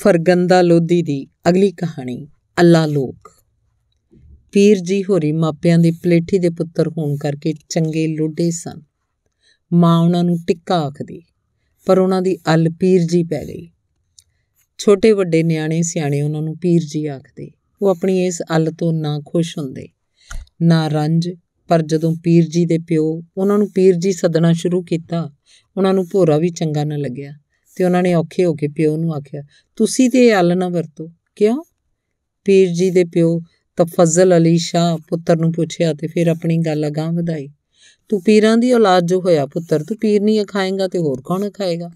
ਫਰਗੰਦਾ ਲੋਧੀ ਦੀ ਅਗਲੀ ਕਹਾਣੀ ਅੱਲਾ ਲੋਕ ਪੀਰ ਜੀ ਹੋਰੀ ਮਾਪਿਆਂ ਦੇ ਪਲੇਠੀ ਦੇ ਪੁੱਤਰ ਹੋਣ ਕਰਕੇ ਚੰਗੇ ਲੋਡੇ ਸਨ ਮਾਂ ਉਹਨਾਂ ਨੂੰ ਟਿੱਕਾ ਆਖਦੀ ਪਰ ਉਹਨਾਂ ਦੀ ਅਲ ਪੀਰ ਜੀ ਪੈ ਗਈ ਛੋਟੇ ਵੱਡੇ ਨਿਆਣੇ ਸਿਆਣੇ ਉਹਨਾਂ ਨੂੰ ਪੀਰ ਜੀ ਆਖਦੇ ਉਹ ਆਪਣੀ ਇਸ ਅਲ ਤੋਂ ਨਾ ਖੁਸ਼ ਹੁੰਦੇ ਨਾ ਰੰਜ ਪਰ ਜਦੋਂ ਪੀਰ ਜੀ ਦੇ ਪਿਓ ਉਹਨਾਂ ਨੂੰ ਪੀਰ ਜੀ ਸੱਦਣਾ ਸ਼ੁਰੂ ਕੀਤਾ ਉਹਨਾਂ ਨੂੰ ਭੋਰਾ ਵੀ ਚੰਗਾ ਨਾ ਲੱਗਿਆ ਤੇ ਉਹਨਾਂ ਨੇ ਔਖੇ ਹੋ ਕੇ ਪਿਓ ਨੂੰ ਆਖਿਆ ਤੁਸੀਂ ਤੇ ਹੱਲ ਨਾ ਵਰਤੋ ਕਿਉਂ ਪੀਰ ਜੀ ਦੇ ਪਿਓ ਤਫਜ਼ਲ ਅਲੀ ਸ਼ਾ ਪੁੱਤਰ ਨੂੰ ਪੁੱਛਿਆ ਤੇ ਫਿਰ ਆਪਣੀ ਗੱਲ ਅਗਾਹ ਵਧਾਈ ਤੂੰ ਪੀਰਾਂ ਦੀ ਔਲਾਦ ਜੋ ਹੋਇਆ ਪੁੱਤਰ ਤੂੰ ਪੀਰ ਨਹੀਂ ਖਾਏਗਾ ਤੇ ਹੋਰ ਕੌਣ ਖਾਏਗਾ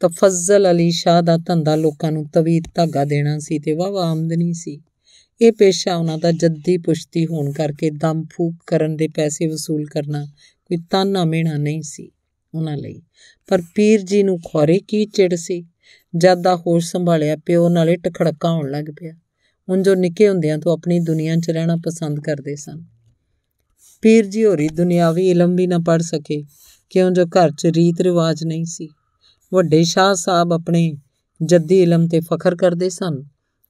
ਤਫਜ਼ਲ ਅਲੀ ਸ਼ਾ ਦਾ ਧੰਦਾ ਲੋਕਾਂ ਨੂੰ ਤਵੀਤ ਧਾਗਾ ਦੇਣਾ ਸੀ ਤੇ ਵਾਵਾ ਆਮਦਨੀ ਸੀ ਇਹ ਪੇਸ਼ਾ ਉਹਨਾਂ ਦਾ ਜੱਦੀ ਪੁਸ਼ਤੀ ਹੋਣ ਕਰਕੇ ਦਮ ਫੂਕ ਕਰਨ ਦੇ ਪੈਸੇ ਵਸੂਲ ਕਰਨਾ ਕੋਈ ਤਾਨਾ ਮੇਣਾ ਨਹੀਂ ਸੀ ਉਹਨਾਂ ਲਈ ਪਰ ਪੀਰ ਜੀ ਨੂੰ ਖੋਰੇ ਕੀ ਚਿੜ ਸੀ ਜਦ ਦਾ ਹੋਸ਼ ਸੰਭਾਲਿਆ ਪਿਓ ਨਾਲੇ ਟਖੜਕਾ ਹੋਣ ਲੱਗ ਪਿਆ ਹੁਣ ਜੋ ਨਿੱਕੇ ਹੁੰਦਿਆਂ ਤੋਂ ਆਪਣੀ ਦੁਨੀਆ 'ਚ ਰਹਿਣਾ ਪਸੰਦ ਕਰਦੇ ਸਨ ਪੀਰ ਜੀ ਹੋਰੀ ਦੁਨਿਆਵੀ ਇਲਮ ਵੀ ਨਾ ਪੜ ਸਕੇ ਕਿਉਂ ਜੋ ਘਰ 'ਚ ਰੀਤ ਰਿਵਾਜ ਨਹੀਂ ਸੀ ਵੱਡੇ ਸ਼ਾਹ ਸਾਹਿਬ ਆਪਣੇ ਜੱਦੀ ਇਲਮ ਤੇ ਫਖਰ ਕਰਦੇ ਸਨ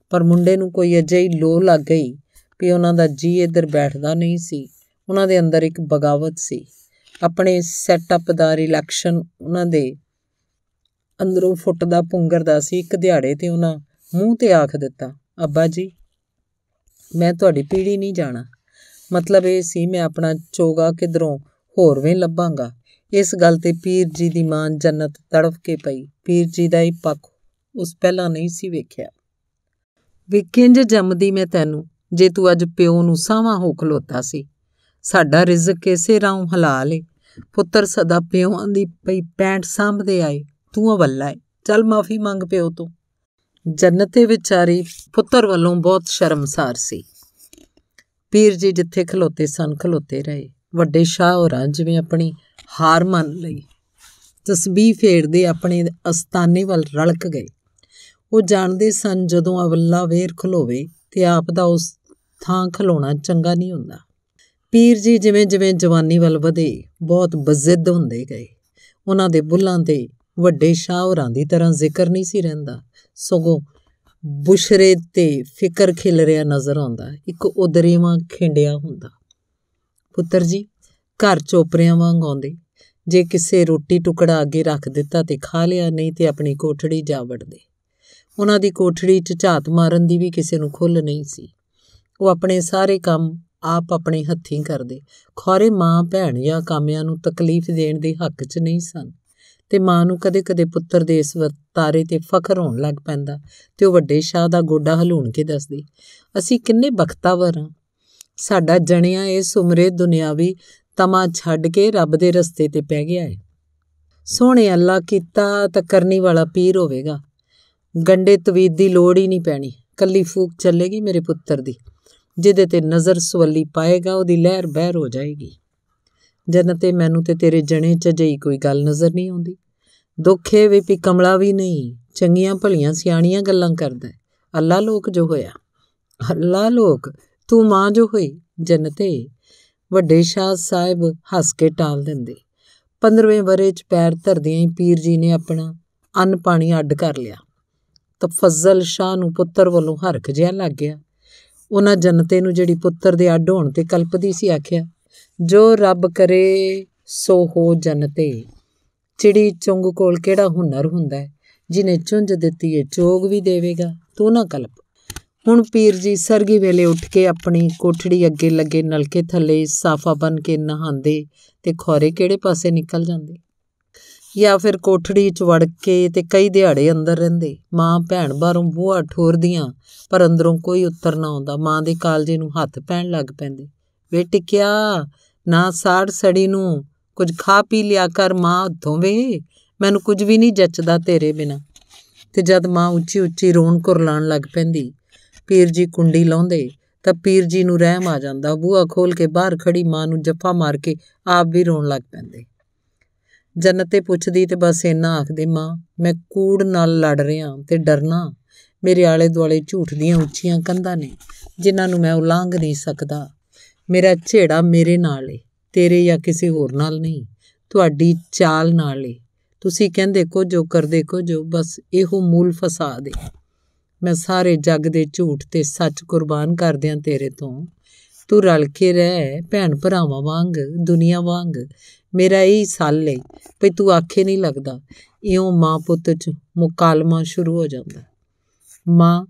ਪਰ ਮੁੰਡੇ ਨੂੰ ਕੋਈ ਅਜਿਹੀ ਲੋ ਲੱਗ ਗਈ ਕਿ ਉਹਨਾਂ ਦਾ ਜੀ ਇੱਧਰ ਬੈਠਦਾ ਨਹੀਂ ਸੀ ਉਹਨਾਂ ਦੇ ਅੰਦਰ ਇੱਕ ਬਗਾਵਤ ਸੀ ਆਪਣੇ ਸੈਟਅਪ ਦਾ ਰਿਲੈਕਸ਼ਨ ਉਹਨਾਂ ਦੇ ਅੰਦਰੋਂ ਫੁੱਟਦਾ ਪੁੰਗਰਦਾ ਸੀ ਇੱਕ ਦਿਹਾੜੇ ਤੇ ਉਹਨਾਂ ਮੂੰਹ ਤੇ ਆਖ ਦਿੱਤਾ ਅੱਬਾ ਜੀ ਮੈਂ ਤੁਹਾਡੀ ਪੀੜੀ ਨਹੀਂ ਜਾਣਾ ਮਤਲਬ ਇਹ ਸੀ ਮੈਂ ਆਪਣਾ ਚੋਗਾ ਕਿਧਰੋਂ ਹੋਰਵੇਂ ਲੱਭਾਂਗਾ ਇਸ ਗੱਲ ਤੇ ਪੀਰ ਜੀ ਦੀ ਮਾਂ ਜੰਨਤ ਤੜਫ ਕੇ ਪਈ ਪੀਰ ਜੀ ਦਾ ਹੀ ਪੱਖ ਉਸ ਪਹਿਲਾਂ ਨਹੀਂ ਸੀ ਵੇਖਿਆ ਵਿਕਿੰਜ ਜੰਮਦੀ ਮੈਂ ਤੈਨੂੰ ਜੇ ਤੂੰ ਅੱਜ ਪਿਓ ਨੂੰ ਸਾਵਾ ਹੋ ਖਲੋਤਾ ਸੀ ਸਾਡਾ ਰਿਜ਼ਕ ਕਿਸੇ ਰਾਹੋਂ ਹਲਾਲ ਏ ਪੁੱਤਰ ਸਦਾ ਪਿਓਾਂ ਦੀ ਪਈ ਪੈਂਟ ਸਾਹਮਣੇ ਆਏ ਤੂੰ ਵੱਲਾ ਏ ਚੱਲ ਮਾਫੀ ਮੰਗ ਪਿਓ ਤੋਂ ਜੰਨਤ ਦੇ ਵਿਚਾਰੀ ਪੁੱਤਰ ਵੱਲੋਂ ਬਹੁਤ ਸ਼ਰਮਸਾਰ ਸੀ ਪੀਰ ਜੀ ਜਿੱਥੇ ਖਲੋਤੇ ਸਨ ਖਲੋਤੇ ਰਹੇ ਵੱਡੇ ਸ਼ਾਹ ਹੋਰਾਂ ਜਿਵੇਂ ਆਪਣੀ ਹਾਰ ਮੰਨ ਲਈ ਤਸਬੀਹ ਫੇਰਦੇ ਆਪਣੇ ਅਸਤਾਨੇ ਵੱਲ ਰਲਕ ਗਏ ਉਹ ਜਾਣਦੇ ਸਨ ਜਦੋਂ ਅਵੱਲਾ ਵੇਰ ਖਲੋਵੇ ਤੇ ਆਪ ਦਾ ਉਸ ਥਾਂ ਖਲੋਣਾ ਚੰਗਾ ਨਹੀਂ ਹੁੰਦਾ ਪੀਰ ਜੀ ਜਿਵੇਂ ਜਿਵੇਂ ਜਵਾਨੀ ਵੱਲ ਵਧੇ ਬਹੁਤ ਬਜ਼ਿੱਦ ਹੁੰਦੇ ਗਏ ਉਹਨਾਂ ਦੇ ਬੁੱਲਾਂ ਤੇ ਵੱਡੇ ਸ਼ਾਹ ਹੋਰਾਂ ਦੀ ਤਰ੍ਹਾਂ ਜ਼ਿਕਰ ਨਹੀਂ ਸੀ ਰਹਿੰਦਾ ਸਗੋਂ ਬੁਸ਼ਰੇ ਤੇ ਫਿਕਰ ਖਿਲ ਰਿਆ ਨਜ਼ਰ ਆਉਂਦਾ ਇੱਕ ਉਦਰੇਵਾ ਖਿੰਡਿਆ ਹੁੰਦਾ ਪੁੱਤਰ ਜੀ ਘਰ ਚੋਪਰਿਆਂ ਵਾਂਗ ਆਉਂਦੇ ਜੇ ਕਿਸੇ ਰੋਟੀ ਟੁਕੜਾ ਅੱਗੇ ਰੱਖ ਦਿੱਤਾ ਤੇ ਖਾ ਲਿਆ ਨਹੀਂ ਤੇ ਆਪਣੀ ਕੋਠੜੀ ਜਾ ਵੜਦੇ ਉਹਨਾਂ ਦੀ ਕੋਠੜੀ 'ਚ ਝਾਤ ਮਾਰਨ ਦੀ ਵੀ ਕਿਸੇ ਨੂੰ ਖੁੱਲ ਨਹੀਂ ਸੀ ਉਹ ਆਪਣੇ ਸਾਰੇ ਕੰਮ ਆਪ ਆਪਣੇ ਹੱਥੀਂ ਕਰਦੇ ਖੌਰੇ ਮਾਂ ਭੈਣ ਜਾਂ ਕਾਮਿਆਂ ਨੂੰ ਤਕਲੀਫ ਦੇਣ ਦੇ ਹੱਕ 'ਚ ਨਹੀਂ ਸਨ ਤੇ ਮਾਂ ਨੂੰ ਕਦੇ-ਕਦੇ ਪੁੱਤਰ ਦੇ ਇਸ ਵਰਤਾਰੇ ਤੇ ਫਖਰ ਹੋਣ ਲੱਗ ਪੈਂਦਾ ਤੇ ਉਹ ਵੱਡੇ ਸ਼ਾਹ ਦਾ ਗੋਡਾ ਹਲੂਣ ਕੇ ਦੱਸਦੀ ਅਸੀਂ ਕਿੰਨੇ ਬਖਤਾਵਰ ਹਾਂ ਸਾਡਾ ਜਣਿਆ ਇਸ ਉਮਰੇ ਦੁਨਿਆਵੀ ਤਮਾ ਛੱਡ ਕੇ ਰੱਬ ਦੇ ਰਸਤੇ ਤੇ ਪੈ ਗਿਆ ਹੈ ਸੋਹਣੇ ਅੱਲਾ ਕੀਤਾ ਤਾਂ ਕਰਨੀ ਵਾਲਾ ਪੀਰ ਹੋਵੇਗਾ ਗੰਡੇ ਤਵੀਦ ਦੀ ਲੋੜ ਹੀ ਨਹੀਂ ਪੈਣੀ ਕੱਲੀ ਫੂਕ ਚੱਲੇਗੀ ਮੇਰੇ ਪੁੱਤਰ ਦੀ ਜਿਹਦੇ ਤੇ ਨਜ਼ਰ ਸਵੱਲੀ ਪਾਏਗਾ ਉਹਦੀ ਲਹਿਰ ਬਹਿਰ ਹੋ ਜਾਏਗੀ ਜਨਤ ਮੈਨੂੰ ਤੇ ਤੇਰੇ ਜਣੇ ਚ ਜਈ ਕੋਈ ਗੱਲ ਨਜ਼ਰ ਨਹੀਂ ਆਉਂਦੀ ਦੁੱਖੇ ਵੀ ਪੀ ਕਮਲਾ ਵੀ ਨਹੀਂ ਚੰਗੀਆਂ ਭਲੀਆਂ ਸਿਆਣੀਆਂ ਗੱਲਾਂ ਕਰਦਾ ਅੱਲਾ ਲੋਕ ਜੋ ਹੋਇਆ ਅੱਲਾ ਲੋਕ ਤੂੰ ਮਾਂ ਜੋ ਹੋਈ ਜਨਤੇ ਵੱਡੇ ਸ਼ਾਹ ਸਾਹਿਬ ਹੱਸ ਕੇ ਟਾਲ ਦਿੰਦੇ 15ਵੇਂ ਬਰੇ ਚ ਪੈਰ ਧਰਦਿਆਂ ਹੀ ਪੀਰ ਜੀ ਨੇ ਆਪਣਾ ਅੰਨ ਪਾਣੀ ਅੱਡ ਕਰ ਲਿਆ ਤਫਜ਼ਲ ਸ਼ਾਹ ਨੂੰ ਪੁੱਤਰ ਵੱਲੋਂ ਹਰਖ ਜਿਆ ਲੱਗ ਗਿਆ ਉਹਨਾਂ ਜਨਤੇ ਨੂੰ ਜਿਹੜੀ ਪੁੱਤਰ ਦੇ ਅੱਡ ਹੋਣ ਤੇ ਕਲਪਦੀ ਸੀ ਆਖਿਆ ਜੋ ਰੱਬ ਕਰੇ ਸੋ ਹੋ ਜਨਤੇ ਚਿੜੀ ਚੁੰਗ ਕੋਲ ਕਿਹੜਾ ਹੁਨਰ ਹੁੰਦਾ ਜਿਨੇ ਚੁੰਝ ਦਿੱਤੀ ਏ ਚੋਗ ਵੀ ਦੇਵੇਗਾ ਤੂੰ ਨਾ ਕਲਪ ਹੁਣ ਪੀਰ ਜੀ ਸਰਗੀ ਵੇਲੇ ਉੱਠ ਕੇ ਆਪਣੀ ਕੋਠੜੀ ਅੱਗੇ ਲੱਗੇ ਨਲਕੇ ਥੱਲੇ ਸਾਫਾ ਬਨ ਕੇ ਨਹਾਉਂਦੇ ਤੇ ਖੋਰੇ ਕਿਹੜੇ ਪਾਸੇ ਨਿਕਲ ਜਾਂਦੇ ਜਾਂ ਫਿਰ ਕੋਠੜੀ 'ਚ ਵੜ ਕੇ ਤੇ ਕਈ ਦਿਹਾੜੇ ਅੰਦਰ ਰਹਿੰਦੇ ਮਾਂ ਭੈਣ ਬਾਹਰੋਂ ਬੂਹਾ ਠੋਰਦੀਆਂ ਪਰ ਅੰਦਰੋਂ ਕੋਈ ਉੱਤਰ ਨਾ ਆਉਂਦਾ ਮਾਂ ਦੇ ਕਾਲਜੇ ਨੂੰ ਹੱਥ ਪੈਣ ਲੱਗ ਪੈਂਦੇ ਵੇ ਟਿਕਿਆ ਨਾ ਸਾੜ ਸੜੀ ਨੂੰ ਕੁਝ ਖਾ ਪੀ ਲਿਆ ਕਰ ਮਾਂ ਧੋਵੇਂ ਮੈਨੂੰ ਕੁਝ ਵੀ ਨਹੀਂ ਜੱਚਦਾ ਤੇਰੇ ਬਿਨਾ ਤੇ ਜਦ ਮਾਂ ਉੱਚੀ ਉੱਚੀ ਰੋਣ ਕੁਰਲਾਣ ਲੱਗ ਪੈਂਦੀ ਪੀਰ ਜੀ ਕੁੰਡੀ ਲਾਉਂਦੇ ਤਾਂ ਪੀਰ ਜੀ ਨੂੰ ਰਹਿਮ ਆ ਜਾਂਦਾ ਬੂਹਾ ਖੋਲ ਕੇ ਬਾਹਰ ਖੜੀ ਮਾਂ ਨੂੰ ਜੱਫਾ ਮਾਰ ਕੇ ਆਪ ਵੀ ਰੋਣ ਲੱਗ ਪੈਂਦੇ ਜੰਨਤ ਤੇ ਪੁੱਛਦੀ ਤੇ ਬਸ ਇੰਨਾ ਆਖਦੇ ਮਾਂ ਮੈਂ ਕੂੜ ਨਾਲ ਲੜ ਰਿਆਂ ਤੇ ਡਰਨਾ ਮੇਰੇ ਆਲੇ ਦੁਆਲੇ ਝੂਠ ਦੀਆਂ ਉੱਚੀਆਂ ਕੰਧਾਂ ਨੇ ਜਿਨ੍ਹਾਂ ਨੂੰ ਮੈਂ ਉਲੰਘ ਨਹੀਂ ਸਕਦਾ ਮੇਰਾ ਛੇੜਾ ਮੇਰੇ ਨਾਲ ਏ ਤੇਰੇ ਜਾਂ ਕਿਸੇ ਹੋਰ ਨਾਲ ਨਹੀਂ ਤੁਹਾਡੀ ਚਾਲ ਨਾਲ ਏ ਤੁਸੀਂ ਕਹਿੰਦੇ ਕੋ ਜੋ ਕਰਦੇ ਕੋ ਜੋ ਬਸ ਇਹੋ ਮੂਲ ਫਸਾ ਦੇ ਮੈਂ ਸਾਰੇ ਜੱਗ ਦੇ ਝੂਠ ਤੇ ਸੱਚ ਕੁਰਬਾਨ ਕਰਦਿਆਂ ਤੇਰੇ ਤੋਂ ਤੂੰ ਰਲ ਕੇ ਰਹਿ ਭੈਣ ਭਰਾਵਾਂ ਵਾਂਗ ਦੁਨੀਆ ਵਾਂਗ ਮੇਰਾ ਇਹ ਸਾਲ ਲਈ ਭਈ ਤੂੰ ਆਖੇ ਨਹੀਂ ਲੱਗਦਾ ਇਉਂ ਮਾਂ ਪੁੱਤ ਚ ਮੁਕਾਲਮਾ ਸ਼ੁਰੂ ਹੋ ਜਾਂਦਾ ਮਾਂ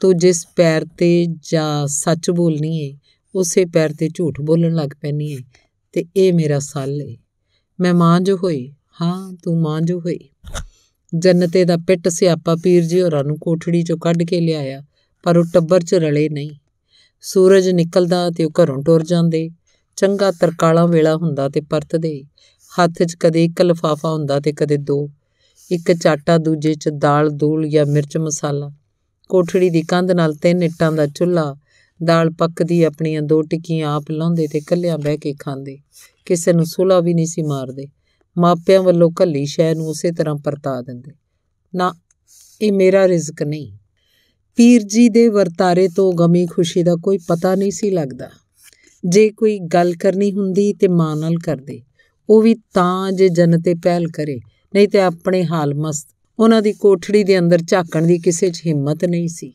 ਤੂੰ ਜਿਸ ਪੈਰ ਤੇ ਜਾਂ ਸੱਚ ਬੋਲਨੀ ਏ ਉਸੇ ਪੈਰ ਤੇ ਝੂਠ ਬੋਲਣ ਲੱਗ ਪੈਣੀ ਏ ਤੇ ਇਹ ਮੇਰਾ ਸਾਲ ਏ ਮੈਂ ਮਾਂ ਜੋ ਹੋਈ ਹਾਂ ਤੂੰ ਮਾਂ ਜੋ ਹੋਈ ਜੰਨਤੇ ਦਾ ਪਿੱਟ ਸਿਆਪਾ ਪੀਰ ਜੀ ਹੋਰਾਂ ਨੂੰ ਕੋਠੜੀ ਚੋਂ ਕੱਢ ਕੇ ਲਿਆਇਆ ਪਰ ਉਹ ਟੱਬਰ 'ਚ ਰਲੇ ਨਹੀਂ ਸੂਰਜ ਨਿਕਲਦਾ ਤੇ ਉਹ ਘਰੋਂ ਟੁਰ ਜਾਂਦੇ ਚੰਗਾ ਤਰਕਾਲਾ ਵੇਲਾ ਹੁੰਦਾ ਤੇ ਪਰਤਦੇ ਹੱਥ 'ਚ ਕਦੇ ਇੱਕ ਲਫਾਫਾ ਹੁੰਦਾ ਤੇ ਕਦੇ ਦੋ ਇੱਕ ਚਾਟਾ ਦੂਜੇ 'ਚ ਦਾਲ ਦੂਲ ਜਾਂ ਮਿਰਚ ਮਸਾਲਾ ਕੋਠੜੀ ਦੀ ਕੰਧ ਨਾਲ ਤਿੰਨ ਇੱਟਾਂ ਦਾ ਚੁੱਲ੍ਹਾ ਦਾਲ ਪੱਕਦੀ ਆਪਣੀਆਂ ਦੋ ਟਿੱਕੀਆਂ ਆਪ ਲਾਉਂਦੇ ਤੇ ਕੱਲਿਆਂ ਬਹਿ ਕੇ ਖਾਂਦੇ ਕਿਸੇ ਨੂੰ ਸੁਲਾ ਵੀ ਨਹੀਂ ਸੀ ਮਾਰਦੇ ਮਾਪਿਆਂ ਵੱਲੋਂ ਕੱਲੀ ਸ਼ੈ ਨੂੰ ਉਸੇ ਤਰ੍ਹਾਂ ਪਰਤਾ ਦਿੰਦੇ ਨਾ ਇਹ ਮੇਰਾ ਰਿਜ਼ਕ ਨਹੀਂ ਪੀਰ ਜੀ ਦੇ ਵਰਤਾਰੇ ਤੋਂ ਗਮੀ ਖੁਸ਼ੀ ਦਾ ਕੋਈ ਪਤਾ ਨਹੀਂ ਸੀ ਲੱਗਦਾ ਜੇ ਕੋਈ ਗੱਲ ਕਰਨੀ ਹੁੰਦੀ ਤੇ ਮਾਂ ਨਾਲ ਕਰਦੇ ਉਹ ਵੀ ਤਾਂ ਜੇ ਜਨਤੇ ਪਹਿਲ ਕਰੇ ਨਹੀਂ ਤੇ ਆਪਣੇ ਹਾਲ ਮਸਤ ਉਹਨਾਂ ਦੀ ਕੋਠੜੀ ਦੇ ਅੰਦਰ ਝਾਕਣ ਦੀ ਕਿਸੇ 'ਚ ਹਿੰਮਤ ਨਹੀਂ ਸੀ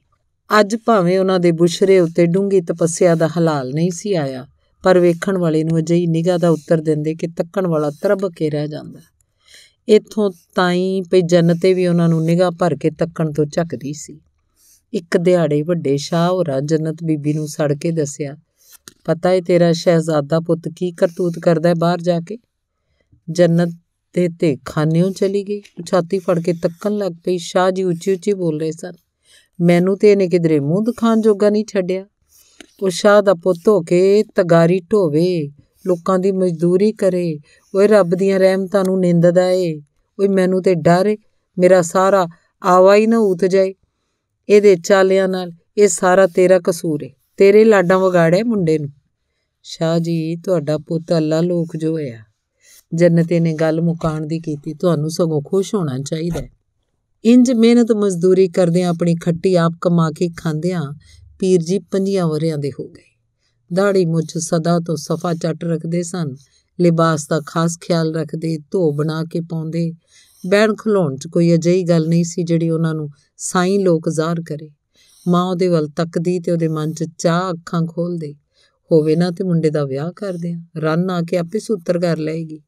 ਅੱਜ ਭਾਵੇਂ ਉਹਨਾਂ ਦੇ ਬੁਸ਼ਰੇ ਉੱਤੇ ਡੂੰਗੀ ਤਪੱਸਿਆ ਦਾ ਹਲਾਲ ਨਹੀਂ ਸੀ ਆਇਆ ਪਰ ਵੇਖਣ ਵਾਲੇ ਨੂੰ ਅਜਿਹੀ ਨਿਗਾਹ ਦਾ ਉੱਤਰ ਦਿੰਦੇ ਕਿ ਤੱਕਣ ਵਾਲਾ ਤਰਬ ਕੇ ਰਹਿ ਜਾਂਦਾ ਇਥੋਂ ਤਾਈ ਪਈ ਜਨਤੇ ਵੀ ਉਹਨਾਂ ਨੂੰ ਨਿਗਾਹ ਭਰ ਕੇ ਤੱਕਣ ਤੋਂ ਝੱਕਦੀ ਸੀ ਇੱਕ ਦਿਹਾੜੇ ਵੱਡੇ ਸ਼ਾਹ ਹੋਰਾਂ ਜੰਨਤ ਬੀਬੀ ਨੂੰ ਸੜ ਕੇ ਦੱਸਿਆ ਪਤਾ ਹੈ ਤੇਰਾ ਸ਼ਹਿਜ਼ਾਦਾ ਪੁੱਤ ਕੀ ਕਰਤੂਤ ਕਰਦਾ ਹੈ ਬਾਹਰ ਜਾ ਕੇ ਜੰਨਤ ਤੇ ਤੇ ਖਾਨਿਓਂ ਚਲੀ ਗਈ ਛਾਤੀ ਫੜ ਕੇ ਤੱਕਣ ਲੱਗ ਪਈ ਸ਼ਾਹ ਜੀ ਉੱਚੀ ਉੱਚੀ ਬੋਲ ਰਹੇ ਸਨ ਮੈਨੂੰ ਤੇ ਇਹਨੇ ਕਿਧਰੇ ਮੂੰਹ ਦਿਖਾਣ ਜੋਗਾ ਨਹੀਂ ਛੱਡਿਆ ਉਹ ਸ਼ਾਹ ਦਾ ਪੁੱਤ ਹੋ ਕੇ ਤਗਾਰੀ ਢੋਵੇ ਲੋਕਾਂ ਦੀ ਮਜ਼ਦੂਰੀ ਕਰੇ ਓਏ ਰੱਬ ਦੀਆਂ ਰਹਿਮਤਾਂ ਨੂੰ ਨਿੰਦਦਾ ਏ ਓਏ ਮੈਨੂੰ ਤੇ ਡਰ ਮੇਰਾ ਸਾਰਾ ਆਵਾ ਹੀ ਨਾ ਉਤ ਜਾਏ ਇਹਦੇ ਚਾਲਿਆਂ ਨਾਲ ਇਹ ਸਾਰਾ ਤੇਰਾ ਕਸੂਰ ਏ ਤੇਰੇ ਲਾਡਾਂ ਵਗਾੜੇ ਮੁੰਡੇ ਨੂੰ ਸ਼ਾਹ ਜੀ ਤੁਹਾਡਾ ਪੁੱਤ ਅੱਲਾ ਲੋਕ ਜੋ ਹੋਇਆ ਜੰਨਤੇ ਨੇ ਗੱਲ ਮੁਕਾਣ ਦੀ ਕੀਤੀ ਤੁਹਾਨੂੰ ਸਗੋਂ ਖੁਸ਼ ਹੋਣਾ ਚਾਹੀਦਾ ਇੰਜ ਮਿਹਨਤ ਮਜ਼ਦੂਰੀ ਕਰਦੇ ਆਪਣੀ ਖੱਟੀ ਆਪ ਕਮਾ ਕੇ ਖਾਂਦੇ ਆ ਪੀਰ ਜੀ ਪੰਜੀਆਂ ਵਰਿਆਂ ਦੇ ਹੋ ਗਏ ਦਾੜੀ ਮੁੱਛ ਸਦਾ ਤੋਂ ਸਫਾ ਚੱਟ ਰੱਖਦੇ ਸਨ ਲਿਬਾਸ ਦਾ ਖਾਸ ਖਿਆਲ ਰੱਖਦੇ ਧੋ ਬਣਾ ਕੇ ਪਾਉਂਦੇ ਬੈਣ ਖਲੋਣ 'ਚ ਕੋਈ ਅਜਿਹੀ ਗੱਲ ਨਹੀਂ ਸੀ ਜਿਹੜੀ ਉਹਨਾਂ ਨੂੰ ਸਾਈਂ ਲੋਕ ਜ਼ਾਹਰ ਕਰੇ ਮਾਂ ਉਹਦੇ ਵੱਲ ਤੱਕਦੀ ਤੇ ਉਹਦੇ ਮਨ 'ਚ ਚਾਹ ਅੱਖਾਂ ਖੋਲਦੇ ਹੋਵੇ ਨਾ ਤੇ ਮੁੰਡੇ ਦਾ ਵਿਆਹ ਕਰ ਦੇ ਰਨ ਆ ਕੇ ਆਪੇ ਸੂਤਰ ਕਰ ਲਏਗੀ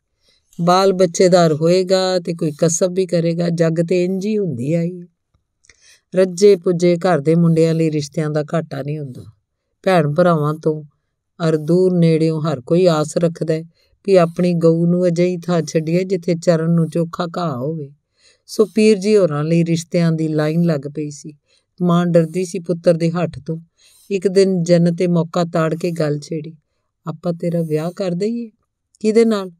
ਬਾਲ ਬੱਚੇਦਾਰ ਹੋਏਗਾ ਤੇ ਕੋਈ ਕਸਬ ਵੀ ਕਰੇਗਾ ਜੱਗ ਤੇ ਇੰਜ ਹੀ ਹੁੰਦੀ ਆਈ ਰੱਜੇ ਪੁੱਜੇ ਘਰ ਦੇ ਮੁੰਡਿਆਂ ਲਈ ਰਿਸ਼ਤਿਆਂ ਦਾ ਘਾਟਾ ਨਹੀਂ ਹੁੰਦਾ ਭੈਣ ਭਰਾਵਾਂ ਤੋਂ ਅਰ ਦੂਰ ਨੇੜਿਓਂ ਹਰ ਕੋਈ ਆਸ ਰੱਖਦਾ ਵੀ ਆਪਣੀ ਗਊ ਨੂੰ ਅਜਿਹੀ ਥਾਂ ਛੱਡੀਏ ਜਿੱਥੇ ਚਰਨ ਨੂੰ ਚੋਖਾ ਘਾਹ ਹੋਵੇ ਸੋ ਪੀਰ ਜੀ ਹੋਰਾਂ ਲਈ ਰਿਸ਼ਤਿਆਂ ਦੀ ਲਾਈਨ ਲੱਗ ਪਈ ਸੀ ਮਾਂ ਡਰਦੀ ਸੀ ਪੁੱਤਰ ਦੇ ਹੱਥ ਤੋਂ ਇੱਕ ਦਿਨ ਜਨ ਤੇ ਮੌਕਾ ਤਾੜ ਕੇ ਗੱਲ ਛੇੜੀ ਆਪਾਂ ਤੇਰਾ ਵਿਆਹ ਕਰ ਦਈਏ ਕਿਹਦੇ ਨਾਲ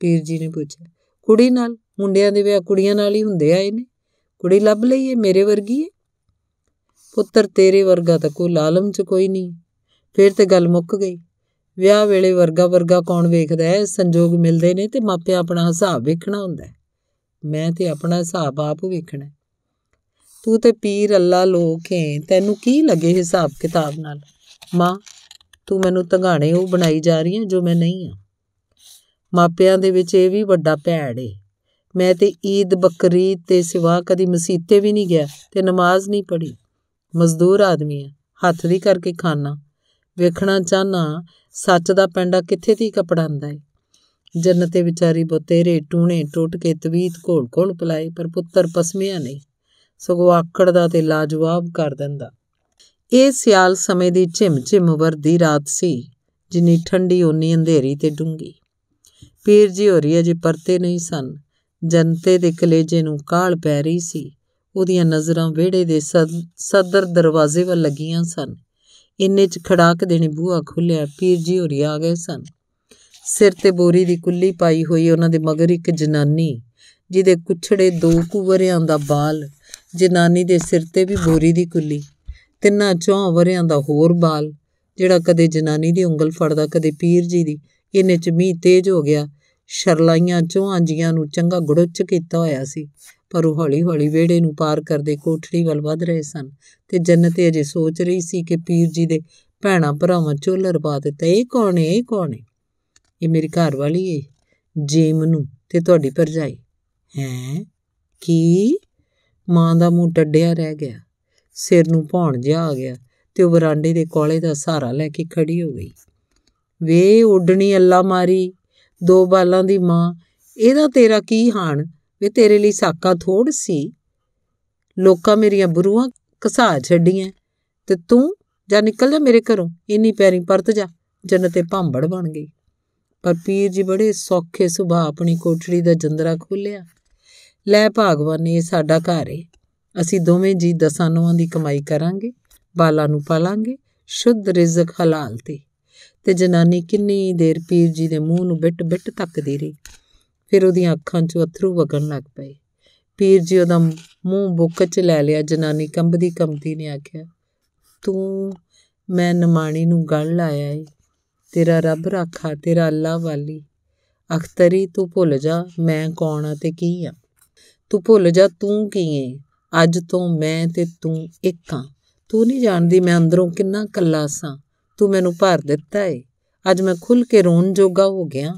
ਪੀਰ ਜੀ ਨੇ ਪੁੱਛਿਆ ਕੁੜੀ ਨਾਲ ਮੁੰਡਿਆਂ ਦੇ ਵਿਆਹ ਕੁੜੀਆਂ ਨਾਲ ਹੀ ਹੁੰਦੇ ਆਏ ਨੇ ਕੁੜੀ ਲੱਭ ਲਈਏ ਮੇਰੇ ਵਰਗੀ ਹੈ ਪੁੱਤਰ ਤੇਰੇ ਵਰਗਾ ਤਾਂ ਕੋਈ ਲਾਲਮ ਚ ਕੋਈ ਨਹੀਂ ਫੇਰ ਤੇ ਗੱਲ ਮੁੱਕ ਗਈ ਵਿਆਹ ਵੇਲੇ ਵਰਗਾ ਵਰਗਾ ਕੌਣ ਵੇਖਦਾ ਹੈ ਸੰਜੋਗ ਮਿਲਦੇ ਨੇ ਤੇ ਮਾਪਿਆਂ ਆਪਣਾ ਹਿਸਾਬ ਵੇਖਣਾ ਹੁੰਦਾ ਹੈ ਮੈਂ ਤੇ ਆਪਣਾ ਹਿਸਾਬ ਆਪ ਵੇਖਣਾ ਤੂੰ ਤੇ ਪੀਰ ਅੱਲਾ ਲੋਕ ਹੈ ਤੈਨੂੰ ਕੀ ਲੱਗੇ ਹਿਸਾਬ ਕਿਤਾਬ ਨਾਲ ਮਾਂ ਤੂੰ ਮੈਨੂੰ ਤੰਗਾਣੇ ਉਹ ਬਣਾਈ ਜਾ ਰਹੀ ਹੈ ਜੋ ਮੈਂ ਨਹੀਂ ਹਾਂ ਮਾਪਿਆਂ ਦੇ ਵਿੱਚ ਇਹ ਵੀ ਵੱਡਾ ਭੈੜ ਹੈ ਮੈਂ ਤੇ ਈਦ ਬੱਕਰੀ ਤੇ ਸਿਵਾ ਕਦੀ ਮਸੀਤੇ ਵੀ ਨਹੀਂ ਗਿਆ ਤੇ ਨਮਾਜ਼ ਨਹੀਂ ਪੜ੍ਹੀ ਮਜ਼ਦੂਰ ਆਦਮੀ ਹੈ ਹੱਥ ਦੀ ਕਰਕੇ ਖਾਣਾ ਵੇਖਣਾ ਚਾਹਨਾ ਸੱਚ ਦਾ ਪੈਂਡਾ ਕਿੱਥੇ ਦੀ ਕਪੜਾਂਦਾ ਏ ਜੰਨਤੇ ਵਿਚਾਰੀ ਬੋਤੇਰੇ ਟੂਣੇ ਟੁੱਟ ਕੇ ਤਵੀਤ ਘੋਲ ਘੋਲ ਪਲਾਈ ਪਰ ਪੁੱਤਰ ਪਸਮਿਆ ਨਹੀਂ ਸਗੋਂ ਦਾ ਤੇ ਲਾਜਵਾਬ ਕਰ ਦਿੰਦਾ ਇਹ ਸਿਆਲ ਸਮੇਂ ਦੀ ਝਿਮ ਵਰਦੀ ਰਾਤ ਸੀ ਜਿੰਨੀ ਠੰਡੀ ਓਨੀ ਅੰਧੇਰੀ ਤੇ ਡੂੰਗੀ ਪੀਰ ਜੀ ਹੋਰੀ ਅਜੇ ਪਰਤੇ ਨਹੀਂ ਸਨ ਜਨਤੇ ਦੇ ਕਲੇਜੇ ਨੂੰ ਕਾਲ ਪੈ ਰਹੀ ਸੀ ਉਹਦੀਆਂ ਨਜ਼ਰਾਂ ਵਿਹੜੇ ਦੇ ਸਦਰ ਦਰਵਾਜ਼ੇ ਵੱਲ ਲੱਗੀਆਂ ਸਨ ਇੰਨੇ 'ਚ ਖੜਾਕ ਦੇਣੀ ਬੂਹਾ ਖੁੱਲਿਆ ਪੀਰ ਜੀ ਹੋਰੀ ਆ ਗਏ ਸਨ ਸਿਰ ਤੇ ਬੋਰੀ ਦੀ ਕੁੱਲੀ ਪਾਈ ਹੋਈ ਉਹਨਾਂ ਦੇ ਮਗਰ ਇੱਕ ਜਨਾਨੀ ਜਿਹਦੇ ਕੁਛੜੇ ਦੋ ਕੁਵਰਿਆਂ ਦਾ ਬਾਲ ਜਨਾਨੀ ਦੇ ਸਿਰ ਤੇ ਵੀ ਬੋਰੀ ਦੀ ਕੁੱਲੀ ਤਿੰਨਾਂ ਚੋਂ ਵਰਿਆਂ ਦਾ ਹੋਰ ਬਾਲ ਜਿਹੜਾ ਕਦੇ ਜਨਾਨੀ ਦੀ ਉਂਗਲ ਫੜਦਾ ਕਦੇ ਪੀਰ ਜੀ ਦੀ ਇੰਨੇ ਚ ਮੀਂਹ ਤੇਜ਼ ਹੋ ਗਿਆ ਸ਼ਰਲਾਈਆਂ ਚੋਹਾਂ ਜੀਆਂ ਨੂੰ ਚੰਗਾ ਗੜੁੱਚ ਕੀਤਾ ਹੋਇਆ ਸੀ ਪਰ ਉਹ ਹੌਲੀ-ਹੌਲੀ ਵੇੜੇ ਨੂੰ ਪਾਰ ਕਰਦੇ ਕੋਠੜੀ ਵੱਲ ਵੱਧ ਰਹੇ ਸਨ ਤੇ ਜੰਨਤ ਅਜੇ ਸੋਚ ਰਹੀ ਸੀ ਕਿ ਪੀਰ ਜੀ ਦੇ ਭੈਣਾ ਭਰਾਵਾਂ ਚੋਲਰ ਪਾ ਦਿੱਤਾ ਇਹ ਕੌਣ ਹੈ ਇਹ ਕੌਣ ਹੈ ਇਹ ਮੇਰੀ ਘਰ ਵਾਲੀ ਹੈ ਜੀਮ ਨੂੰ ਤੇ ਤੁਹਾਡੀ ਪਰਜਾਈ ਹੈ ਕੀ ਮਾਂ ਦਾ ਮੂੰਹ ਟੱਡਿਆ ਰਹਿ ਗਿਆ ਸਿਰ ਨੂੰ ਭੌਣ ਜਿਹਾ ਆ ਗਿਆ ਤੇ ਉਹ ਵਰਾਂਡੇ ਦੇ ਕੋਲੇ ਦਾ ਸਹਾਰਾ ਲੈ ਕੇ ਖੜੀ ਹੋ ਗਈ ਵੇ ਉਡਣੀ ਅੱਲਾ ਮਾਰੀ ਦੋ ਬਾਲਾਂ ਦੀ ਮਾਂ ਇਹਦਾ ਤੇਰਾ ਕੀ ਹਾਣ ਵੇ ਤੇਰੇ ਲਈ ਸਾਕਾ ਥੋੜ ਸੀ ਲੋਕਾਂ ਮੇਰੀਆਂ ਬਰੂਆਂ ਕਸਾ ਛੱਡੀਆਂ ਤੇ ਤੂੰ ਜਾਂ ਨਿਕਲ ਜਾ ਮੇਰੇ ਘਰੋਂ ਇੰਨੀ ਪੈਰੀ ਪਰਤ ਜਾ ਜੰਨਤ ਤੇ ਭਾਂਬੜ ਬਣ ਗਈ ਪਰ ਪੀਰ ਜੀ ਬੜੇ ਸੌਖੇ ਸੁਭਾਅ ਆਪਣੀ ਕੋਠੜੀ ਦਾ ਜੰਦਰਾ ਖੋਲਿਆ ਲੈ ਭਾਗਵਾਨ ਇਹ ਸਾਡਾ ਘਰ ਏ ਅਸੀਂ ਦੋਵੇਂ ਜੀ ਦਸਾਂ ਨੂੰਾਂ ਦੀ ਕਮਾਈ ਕਰਾਂਗੇ ਬਾਲਾਂ ਨੂੰ ਪਾਲਾਂਗੇ ਸ਼ੁੱਧ ਰਿਜ਼ਕ ਹਲਾਲ ਤੇ ਤੇ ਜਨਾਨੀ ਕਿੰਨੀ ਦੇਰ ਪੀਰ ਜੀ ਦੇ ਮੂੰਹ ਨੂੰ ਬਿੱਟ-ਬਿੱਟ ਤੱਕਦੀ ਰਹੀ ਫਿਰ ਉਹਦੀਆਂ ਅੱਖਾਂ 'ਚੋਂ ਅਥਰੂ ਵਗਣ ਲੱਗ ਪਏ ਪੀਰ ਜੀ ਉਹਦਾ ਮੂੰਹ ਬੁੱਕ 'ਚ ਲੈ ਲਿਆ ਜਨਾਨੀ ਕੰਬਦੀ ਕੰਬਦੀ ਨੇ ਆਖਿਆ ਤੂੰ ਮੈਂ ਨਮਾਣੀ ਨੂੰ ਗੱਲ ਲਾਇਆ ਏ ਤੇਰਾ ਰੱਬ ਰਾਖਾ ਤੇਰਾ ਅੱਲਾ ਵਾਲੀ ਅਖਤਰੀ ਤੂੰ ਭੁੱਲ ਜਾ ਮੈਂ ਕੌਣ ਆ ਤੇ ਕੀ ਆ ਤੂੰ ਭੁੱਲ ਜਾ ਤੂੰ ਕੀ ਏ ਅੱਜ ਤੋਂ ਮੈਂ ਤੇ ਤੂੰ ਇੱਕ ਆ ਤੂੰ ਨਹੀਂ ਜਾਣਦੀ ਮੈਂ ਅੰਦਰੋਂ ਕਿੰਨਾ ਕੱਲਾ ਸਾਂ ਤੂੰ ਮੈਨੂੰ ਭਰ ਦਿੱਤਾ ਏ ਅੱਜ ਮੈਂ ਖੁੱਲ ਕੇ ਰੋਣ ਜੋਗਾ ਹੋ ਗਿਆ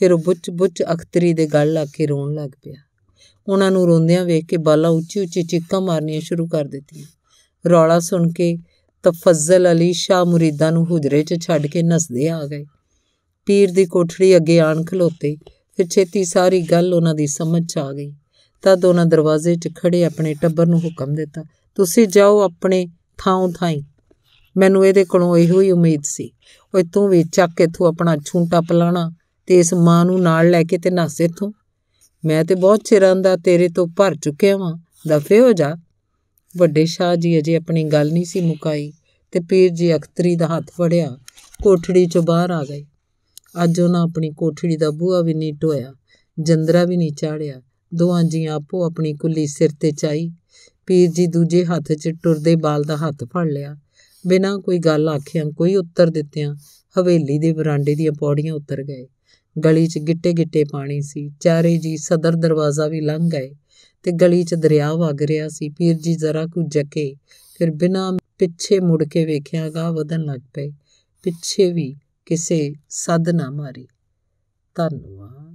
ਫਿਰ ਉਹ ਬੁੱਚ-ਬੁੱਚ ਅਖਤਰੀ ਦੇ ਗਲ ਲਾ ਕੇ ਰੋਣ ਲੱਗ ਪਿਆ ਉਹਨਾਂ ਨੂੰ ਰੋਂਦਿਆਂ ਵੇਖ ਕੇ ਬਾਲਾ ਉੱਚੀ-ਉੱਚੀ ਚੀਕਾਂ ਮਾਰਨੀਆਂ ਸ਼ੁਰੂ ਕਰ ਦਿੱਤੀਆਂ ਰੌਲਾ ਸੁਣ ਕੇ ਤਫਜ਼ਲ ਅਲੀ ਸ਼ਾ ਮੁਰੀਦਾਂ ਨੂੰ ਹੁਜਰੇ 'ਚ ਛੱਡ ਕੇ ਨਸਦੇ ਆ ਗਏ ਪੀਰ ਦੀ ਕੋਠੜੀ ਅੱਗੇ ਆਣ ਖਲੋਤੇ ਫਿਰ ਛੇਤੀ ਸਾਰੀ ਗੱਲ ਉਹਨਾਂ ਦੀ ਸਮਝ 'ਚ ਆ ਗਈ ਤਾਂ ਦੋਨਾਂ ਦਰਵਾਜ਼ੇ 'ਚ ਖੜੇ ਆਪਣੇ ਟੱਬਰ ਨੂੰ ਹੁਕਮ ਦਿੱਤਾ ਤੁਸੀਂ ਜਾਓ ਆਪਣੇ ਥਾਂ ਥਾਈ ਮੈਨੂੰ ਇਹਦੇ ਕੋਲੋਂ ਇਹੋ ਹੀ ਉਮੀਦ ਸੀ ਉਹ ਇਤੋਂ ਵੀ ਚੱਕ ਕੇ ਤੂੰ ਆਪਣਾ ਛੂੰਟਾ ਪਲਾਣਾ ਤੇ ਇਸ ਮਾਂ ਨੂੰ ਨਾਲ ਲੈ ਕੇ ਤੇ ਨਾਸੇ ਤੂੰ ਮੈਂ ਤੇ ਬਹੁਤ ਚਿਰਾਂ ਦਾ ਤੇਰੇ ਤੋਂ ਭਰ ਚੁੱਕਿਆ ਵਾਂ ਦਫੇ ਹੋ ਜਾ ਵੱਡੇ ਸ਼ਾਹ ਜੀ ਅਜੇ ਆਪਣੀ ਗੱਲ ਨਹੀਂ ਸੀ ਮੁਕਾਈ ਤੇ ਪੀਰ ਜੀ ਅਖਤਰੀ ਦਾ ਹੱਥ ਫੜਿਆ ਕੋਠੜੀ ਚੋਂ ਬਾਹਰ ਆ ਗਏ ਅੱਜ ਉਹਨਾਂ ਆਪਣੀ ਕੋਠੜੀ ਦਾ ਬੂਹਾ ਵੀ ਨਹੀਂ ਟੋਇਆ ਜੰਦਰਾ ਵੀ ਨਹੀਂ ਚਾੜਿਆ ਦੋਹਾਂ ਜੀ ਆਪੋ ਆਪਣੀ ਕੁੱਲੀ ਸਿਰ ਤੇ ਚਾਈ ਪੀਰ ਜੀ ਦੂਜੇ ਹੱਥ 'ਚ ਟੁਰਦੇ ਬਾਲ ਦਾ ਹੱਥ ਫੜ ਲਿਆ ਬਿਨਾਂ ਕੋਈ ਗੱਲ ਆਖਿਆਂ ਕੋਈ ਉੱਤਰ ਦਿੱਤਿਆਂ ਹਵੇਲੀ ਦੇ ਬਰਾਂਡੇ ਦੀਆਂ ਪੌੜੀਆਂ ਉੱਤਰ ਗਏ ਗਲੀ 'ਚ ਗਿੱਟੇ-ਗਿੱਟੇ ਪਾਣੀ ਸੀ ਚਾਰੇ ਜੀ ਸਦਰ ਦਰਵਾਜ਼ਾ ਵੀ ਲੰਘ ਗਏ ਤੇ ਗਲੀ 'ਚ ਦਰਿਆ ਵਗ ਰਿਹਾ ਸੀ ਪੀਰ ਜੀ ਜ਼ਰਾ ਕੁ ਜਕੇ ਫਿਰ ਬਿਨਾਂ ਪਿੱਛੇ ਮੁੜ ਕੇ ਵੇਖਿਆ ਗਾ ਵਧਣ ਲੱਗ ਪਏ ਪਿੱਛੇ ਵੀ ਕਿਸੇ ਸੱਦ ਨਾ ਮਾਰੀ ਧੰਨਵਾਦ